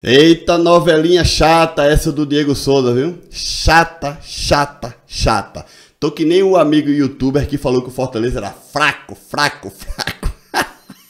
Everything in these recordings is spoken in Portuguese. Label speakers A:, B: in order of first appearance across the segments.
A: Eita novelinha chata essa do Diego Souza, viu? Chata, chata, chata. Tô que nem o um amigo youtuber que falou que o Fortaleza era fraco, fraco, fraco.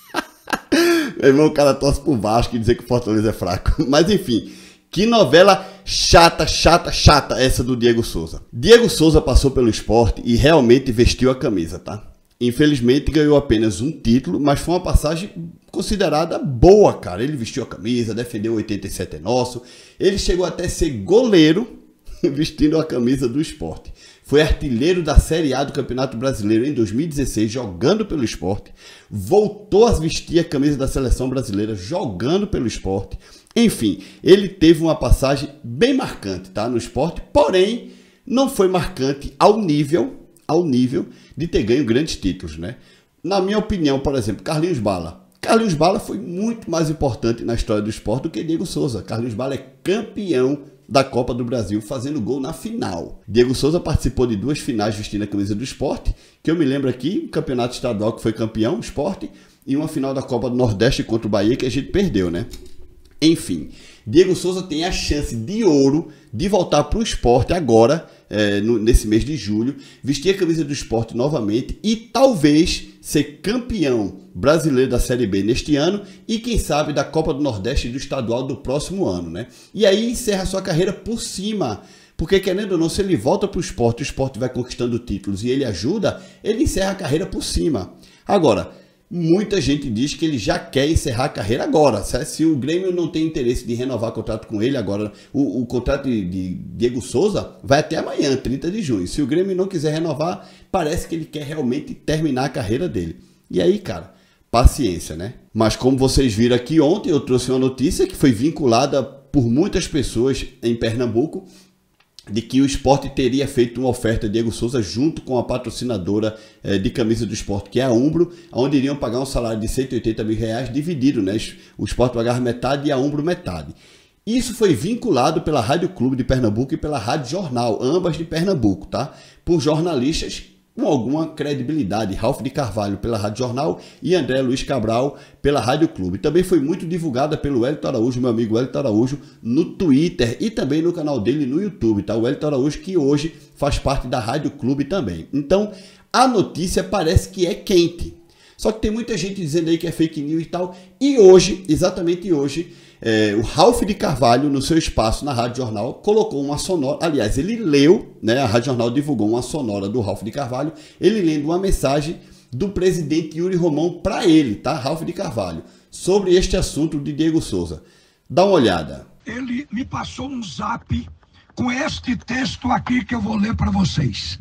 A: Meu irmão, o cara torce por Vasco e dizer que o Fortaleza é fraco. Mas enfim, que novela chata, chata, chata essa do Diego Souza. Diego Souza passou pelo esporte e realmente vestiu a camisa, tá? Infelizmente ganhou apenas um título, mas foi uma passagem considerada boa, cara. Ele vestiu a camisa, defendeu 87 é nosso. Ele chegou até a ser goleiro vestindo a camisa do esporte. Foi artilheiro da Série A do Campeonato Brasileiro em 2016, jogando pelo esporte. Voltou a vestir a camisa da seleção brasileira, jogando pelo esporte. Enfim, ele teve uma passagem bem marcante tá, no esporte, porém, não foi marcante ao nível, ao nível de ter ganho grandes títulos. Né? Na minha opinião, por exemplo, Carlinhos Bala Carlos Bala foi muito mais importante na história do esporte do que Diego Souza. Carlos Bala é campeão da Copa do Brasil, fazendo gol na final. Diego Souza participou de duas finais vestindo a camisa do esporte, que eu me lembro aqui, um campeonato estadual que foi campeão, esporte, e uma final da Copa do Nordeste contra o Bahia que a gente perdeu, né? Enfim, Diego Souza tem a chance de ouro de voltar para o esporte agora é, no, nesse mês de julho, vestir a camisa do esporte novamente e talvez ser campeão brasileiro da Série B neste ano e quem sabe da Copa do Nordeste e do Estadual do próximo ano, né? E aí encerra sua carreira por cima porque, querendo ou não, se ele volta para o esporte, o esporte vai conquistando títulos e ele ajuda, ele encerra a carreira por cima. Agora, Muita gente diz que ele já quer encerrar a carreira agora. Se o Grêmio não tem interesse de renovar o contrato com ele agora, o, o contrato de, de, Diego Souza vai até amanhã, 30 de junho. Se o Grêmio não quiser renovar, parece que ele quer realmente terminar a carreira dele. E aí, cara, paciência, né? Mas como vocês viram aqui ontem, eu trouxe uma notícia que foi vinculada por muitas pessoas em Pernambuco de que o esporte teria feito uma oferta a Diego Souza junto com a patrocinadora eh, de camisa do esporte, que é a Umbro, onde iriam pagar um salário de 180 mil reais dividido, né? O esporte pagava metade e a Umbro metade. Isso foi vinculado pela Rádio Clube de Pernambuco e pela Rádio Jornal, ambas de Pernambuco, tá? Por jornalistas com alguma credibilidade. Ralph de Carvalho pela Rádio Jornal e André Luiz Cabral pela Rádio Clube. Também foi muito divulgada pelo Hélio Araújo, meu amigo Hélio Araújo, no Twitter e também no canal dele no YouTube, tá? O Hélio Araújo que hoje faz parte da Rádio Clube também. Então, a notícia parece que é quente. Só que tem muita gente dizendo aí que é fake news e tal. E hoje, exatamente hoje, é, o Ralph de Carvalho, no seu espaço na Rádio Jornal, colocou uma sonora. Aliás, ele leu, né? A Rádio Jornal divulgou uma sonora do Ralph de Carvalho, ele lendo uma mensagem do presidente Yuri Romão para ele, tá? Ralph de Carvalho, sobre este assunto de Diego Souza. Dá uma olhada.
B: Ele me passou um zap com este texto aqui que eu vou ler para vocês.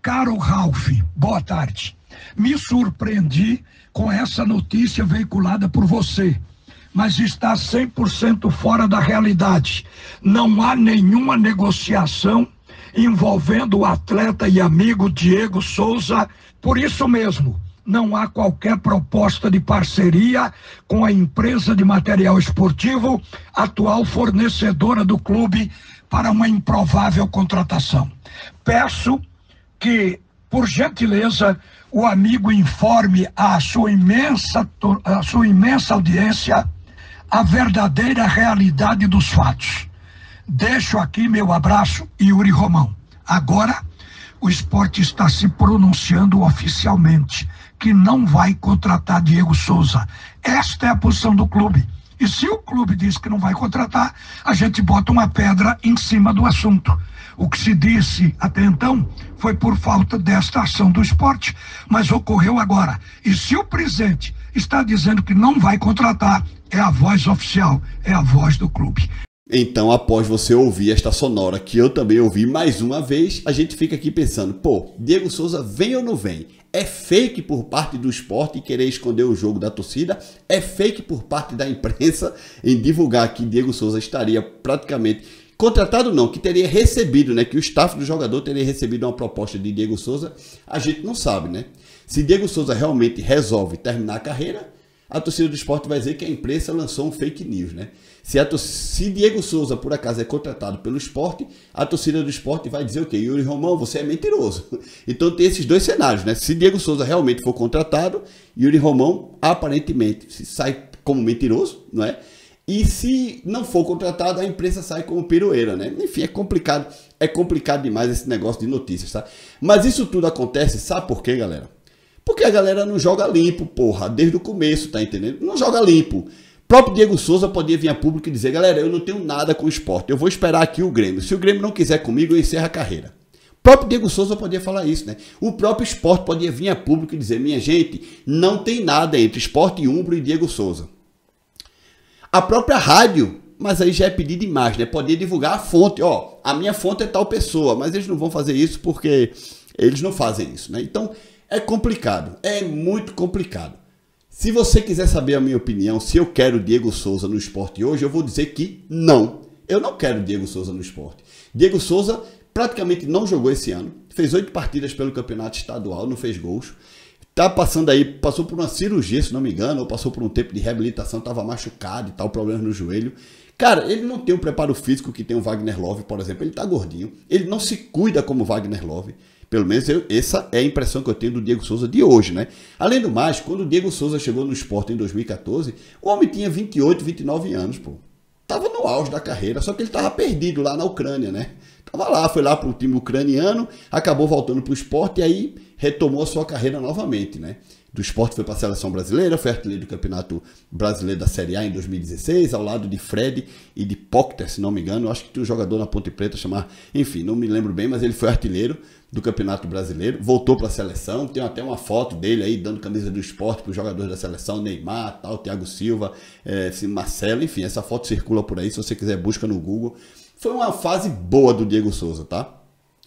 B: Caro Ralph, boa tarde. Me surpreendi com essa notícia veiculada por você, mas está 100% fora da realidade. Não há nenhuma negociação envolvendo o atleta e amigo Diego Souza, por isso mesmo não há qualquer proposta de parceria com a empresa de material esportivo, atual fornecedora do clube, para uma improvável contratação. Peço que, por gentileza, o amigo informe à sua imensa, à sua imensa audiência a verdadeira realidade dos fatos. Deixo aqui meu abraço, Yuri Romão. Agora, o esporte está se pronunciando oficialmente que não vai contratar Diego Souza. Esta é a posição do clube. E se o clube diz que não vai contratar, a gente bota uma pedra em cima do assunto. O que se disse até então foi por falta desta ação do esporte, mas ocorreu agora. E se o presidente está dizendo que não vai contratar, é a voz oficial, é a voz do clube.
A: Então, após você ouvir esta sonora que eu também ouvi mais uma vez, a gente fica aqui pensando: pô, Diego Souza vem ou não vem? É fake por parte do esporte querer esconder o jogo da torcida? É fake por parte da imprensa em divulgar que Diego Souza estaria praticamente contratado não, que teria recebido, né, que o staff do jogador teria recebido uma proposta de Diego Souza? A gente não sabe, né? Se Diego Souza realmente resolve terminar a carreira, a torcida do esporte vai dizer que a imprensa lançou um fake news, né? Se, a se Diego Souza, por acaso, é contratado pelo esporte, a torcida do esporte vai dizer o quê? Yuri Romão, você é mentiroso. Então tem esses dois cenários, né? Se Diego Souza realmente for contratado, Yuri Romão aparentemente sai como mentiroso, não é? E se não for contratado, a imprensa sai como pirueira, né? Enfim, é complicado. É complicado demais esse negócio de notícias, tá? Mas isso tudo acontece, sabe por quê, galera? Porque a galera não joga limpo, porra, desde o começo, tá entendendo? Não joga limpo. próprio Diego Souza podia vir a público e dizer, galera, eu não tenho nada com o esporte, eu vou esperar aqui o Grêmio. Se o Grêmio não quiser comigo, eu encerro a carreira. próprio Diego Souza podia falar isso, né? O próprio esporte podia vir a público e dizer, minha gente, não tem nada entre esporte e Umbro e Diego Souza. A própria rádio, mas aí já é pedido demais, né? Podia divulgar a fonte, ó, a minha fonte é tal pessoa, mas eles não vão fazer isso porque eles não fazem isso, né? Então, é complicado, é muito complicado. Se você quiser saber a minha opinião, se eu quero Diego Souza no esporte hoje, eu vou dizer que não. Eu não quero Diego Souza no esporte. Diego Souza praticamente não jogou esse ano, fez oito partidas pelo campeonato estadual, não fez gols. Tá passando aí, passou por uma cirurgia, se não me engano, ou passou por um tempo de reabilitação, estava machucado e tal, problemas no joelho. Cara, ele não tem o preparo físico que tem o Wagner Love, por exemplo. Ele tá gordinho, ele não se cuida como o Wagner Love. Pelo menos eu, essa é a impressão que eu tenho do Diego Souza de hoje, né? Além do mais, quando o Diego Souza chegou no esporte em 2014, o homem tinha 28, 29 anos, pô. Tava no auge da carreira, só que ele tava perdido lá na Ucrânia, né? Tava lá, foi lá pro time ucraniano, acabou voltando pro esporte e aí retomou a sua carreira novamente, né? do esporte foi para a seleção brasileira, foi artilheiro do Campeonato Brasileiro da Série A em 2016, ao lado de Fred e de Pocter, se não me engano. Eu acho que tem um jogador na Ponte Preta chamar, enfim, não me lembro bem, mas ele foi artilheiro do Campeonato Brasileiro, voltou para a seleção, tem até uma foto dele aí dando camisa do esporte para os jogadores da seleção, Neymar, tal, Thiago Silva, é, Marcelo, enfim, essa foto circula por aí, se você quiser busca no Google. Foi uma fase boa do Diego Souza, tá?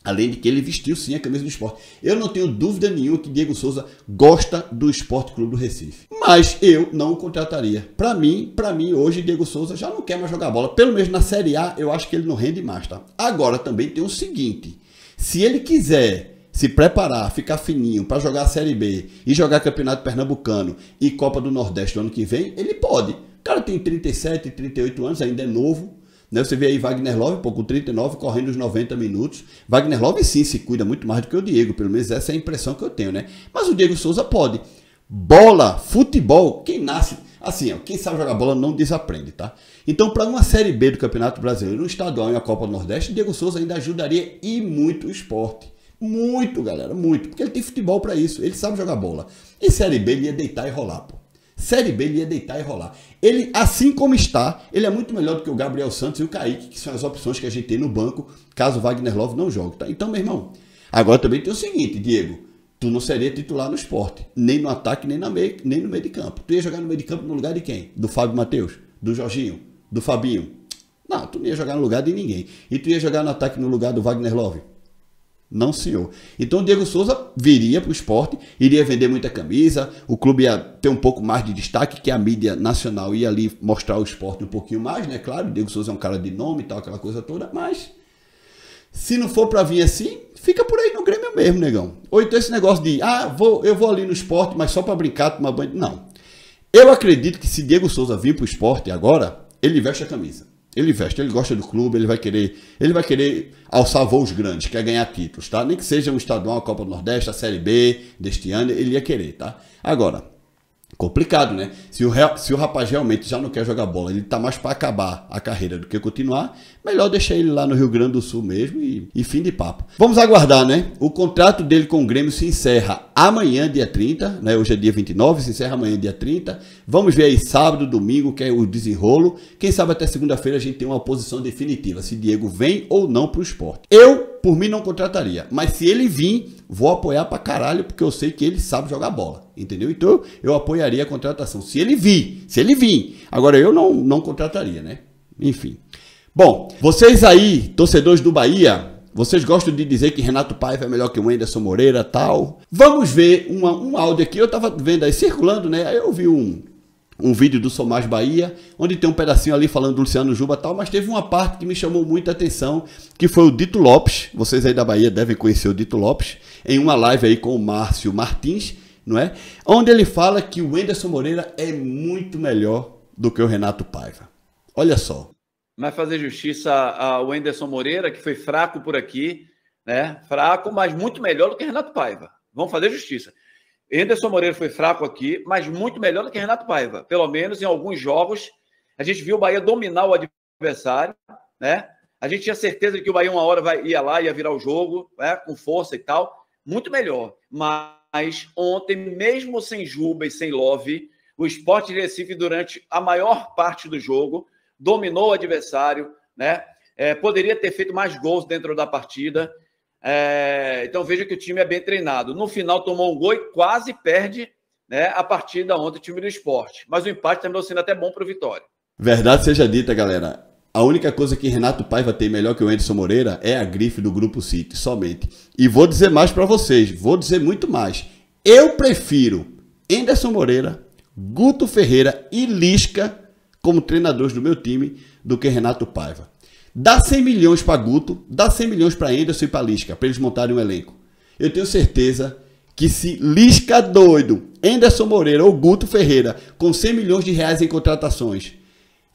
A: Além de que ele vestiu sim a camisa do esporte. Eu não tenho dúvida nenhuma que Diego Souza gosta do Esporte Clube do Recife. Mas eu não o contrataria. Para mim, para mim, hoje Diego Souza já não quer mais jogar bola. Pelo menos na Série A, eu acho que ele não rende mais, tá? Agora também tem o seguinte: se ele quiser se preparar, ficar fininho para jogar a Série B e jogar Campeonato Pernambucano e Copa do Nordeste no ano que vem, ele pode. O cara tem 37, 38 anos, ainda é novo né? Você vê aí Wagner Love, pô, com 39, correndo os 90 minutos. Wagner Love sim se cuida muito mais do que o Diego, pelo menos essa é a impressão que eu tenho, né? Mas o Diego Souza pode. Bola, futebol, quem nasce. Assim, ó, quem sabe jogar bola não desaprende, tá? Então, para uma Série B do Campeonato Brasileiro, um estadual e uma Copa do Nordeste, Diego Souza ainda ajudaria e muito o esporte. Muito, galera, muito. Porque ele tem futebol para isso, ele sabe jogar bola. E Série B ele ia deitar e rolar, pô. Série B ele ia deitar e rolar. Ele, assim como está, ele é muito melhor do que o Gabriel Santos e o Kaique, que são as opções que a gente tem no banco, caso o Wagner Love não jogue, tá? Então, meu irmão, agora também tem o seguinte, Diego, tu não seria titular no esporte, nem no ataque, nem, na meio, nem no meio de campo. Tu ia jogar no meio de campo no lugar de quem? Do Fábio Matheus? Do Jorginho? Do Fabinho? Não, tu não ia jogar no lugar de ninguém. E tu ia jogar no ataque no lugar do Wagner Love? Não, senhor. Então o Diego Souza viria para o esporte, iria vender muita camisa, o clube ia ter um pouco mais de destaque, que a mídia nacional ia ali mostrar o esporte um pouquinho mais, né? Claro, o Diego Souza é um cara de nome e tal, aquela coisa toda, mas se não for para vir assim, fica por aí no Grêmio mesmo, negão. Ou então esse negócio de, ah, vou, eu vou ali no esporte, mas só para brincar, tomar banho. Não. Eu acredito que se Diego Souza vir para o esporte agora, ele veste a camisa. Ele veste, ele gosta do clube, ele vai querer, ele vai querer alçar voos grandes, quer ganhar títulos, tá? Nem que seja um estadual, a Copa do Nordeste, a Série B deste ano, ele ia querer, tá? Agora, complicado, né? Se o, se o rapaz realmente já não quer jogar bola, ele tá mais para acabar a carreira do que continuar, melhor deixar ele lá no Rio Grande do Sul mesmo e, e fim de papo. Vamos aguardar, né? O contrato dele com o Grêmio se encerra amanhã, dia 30, né? Hoje é dia 29, se encerra amanhã, dia 30. Vamos ver aí sábado, domingo, que é o desenrolo. Quem sabe até segunda-feira a gente tem uma posição definitiva, se Diego vem ou não para o esporte. Eu, por mim, não contrataria. Mas se ele vir, vou apoiar para caralho, porque eu sei que ele sabe jogar bola. Entendeu? Então eu apoiaria a contratação. Se ele vir, se ele vir. Agora eu não, não contrataria, né? Enfim. Bom, vocês aí, torcedores do Bahia, vocês gostam de dizer que Renato Paiva é melhor que o Anderson Moreira tal. Vamos ver uma, um áudio aqui. Eu estava vendo aí circulando, né? Aí eu vi um, um vídeo do Somás Bahia, onde tem um pedacinho ali falando do Luciano Juba tal, mas teve uma parte que me chamou muita atenção, que foi o Dito Lopes. Vocês aí da Bahia devem conhecer o Dito Lopes, em uma live aí com o Márcio Martins, não é? Onde ele fala que o Anderson Moreira é muito melhor do que o Renato Paiva. Olha só mas fazer justiça ao Enderson Moreira, que foi fraco por aqui, né? Fraco, mas muito melhor do que Renato Paiva. Vamos fazer justiça. Enderson Moreira foi fraco aqui, mas muito melhor do que Renato Paiva. Pelo menos em alguns jogos, a gente viu o Bahia dominar o adversário, né? A gente tinha certeza de que o Bahia uma hora vai, ia lá, ia virar o jogo, né? com força e tal. Muito melhor. Mas ontem, mesmo sem Juba e sem Love, o Sport Recife, durante a maior parte do jogo, dominou o adversário, né? É, poderia ter feito mais gols dentro da partida. É, então veja que o time é bem treinado. No final tomou um gol e quase perde né, a partida ontem o time do esporte. Mas o empate terminou sendo até bom para o Vitória. Verdade seja dita, galera. A única coisa que Renato Paiva tem melhor que o Anderson Moreira é a grife do Grupo City, somente. E vou dizer mais para vocês, vou dizer muito mais. Eu prefiro Anderson Moreira, Guto Ferreira e Lisca como treinadores do meu time do que Renato Paiva. Dá 100 milhões para Guto, dá 100 milhões para Anderson e para Lisca, para eles montarem um elenco. Eu tenho certeza que se Lisca doido, Anderson Moreira ou Guto Ferreira, com 100 milhões de reais em contratações,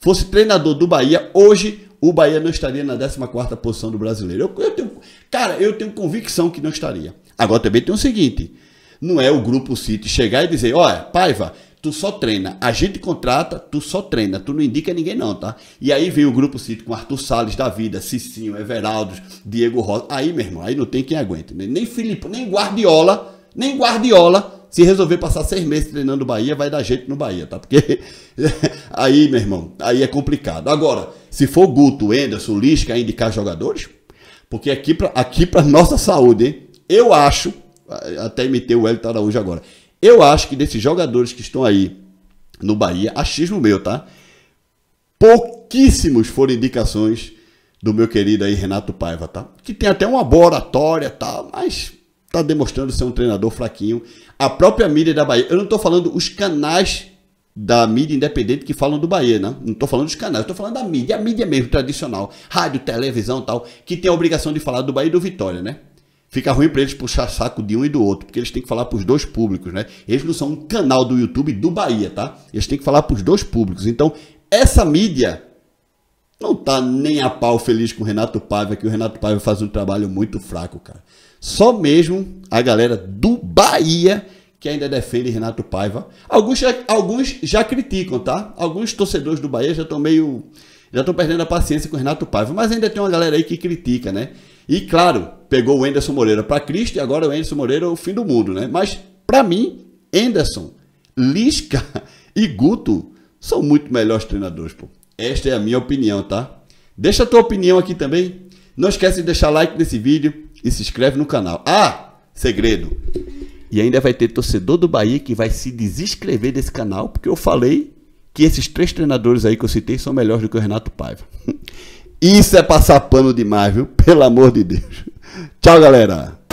A: fosse treinador do Bahia, hoje o Bahia não estaria na 14ª posição do brasileiro. Eu, eu tenho, cara, eu tenho convicção que não estaria. Agora também tem o seguinte, não é o grupo City chegar e dizer, olha, Paiva, tu só treina. A gente contrata, tu só treina. Tu não indica ninguém, não, tá? E aí vem o grupo City com Arthur Salles da vida, Cicinho, Everaldo, Diego Rosa. Aí, meu irmão, aí não tem quem aguente. Né? Nem Filipe, nem Guardiola, nem Guardiola. Se resolver passar seis meses treinando o Bahia, vai dar jeito no Bahia, tá? Porque aí, meu irmão, aí é complicado. Agora, se for Guto, Enderson, Lisca indicar jogadores, porque aqui para aqui pra nossa saúde, hein? Eu acho, até imitei o Hélio Araújo agora, eu acho que desses jogadores que estão aí no Bahia, achismo meu, tá? Pouquíssimos foram indicações do meu querido aí Renato Paiva, tá? Que tem até uma boa oratória, tá? Mas tá demonstrando ser um treinador fraquinho. A própria mídia da Bahia, eu não tô falando os canais da mídia independente que falam do Bahia, né? Não tô falando dos canais, eu tô falando da mídia, a mídia mesmo tradicional, rádio, televisão, tal, que tem a obrigação de falar do Bahia e do Vitória, né? Fica ruim para eles puxar saco de um e do outro, porque eles têm que falar para os dois públicos, né? Eles não são um canal do YouTube do Bahia, tá? Eles têm que falar para os dois públicos. Então, essa mídia não tá nem a pau feliz com o Renato Paiva, que o Renato Paiva faz um trabalho muito fraco, cara. Só mesmo a galera do Bahia que ainda defende Renato Paiva. Alguns já, alguns já criticam, tá? Alguns torcedores do Bahia já estão meio. já estão perdendo a paciência com o Renato Paiva, mas ainda tem uma galera aí que critica, né? E claro, pegou o Enderson Moreira para Cristo e agora o Enderson Moreira é o fim do mundo, né? Mas para mim, Enderson, Lisca e Guto são muito melhores treinadores, pô. Esta é a minha opinião, tá? Deixa a tua opinião aqui também. Não esquece de deixar like nesse vídeo e se inscreve no canal. Ah, segredo. E ainda vai ter torcedor do Bahia que vai se desinscrever desse canal porque eu falei que esses três treinadores aí que eu citei são melhores do que o Renato Paiva. Isso é passar pano demais, viu? Pelo amor de Deus. Tchau, galera.